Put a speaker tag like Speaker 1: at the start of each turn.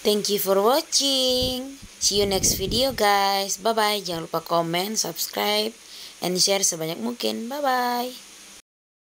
Speaker 1: Thank you for watching. See you next video guys. Bye bye. Jangan lupa komen, subscribe, and share sebanyak mungkin. Bye bye.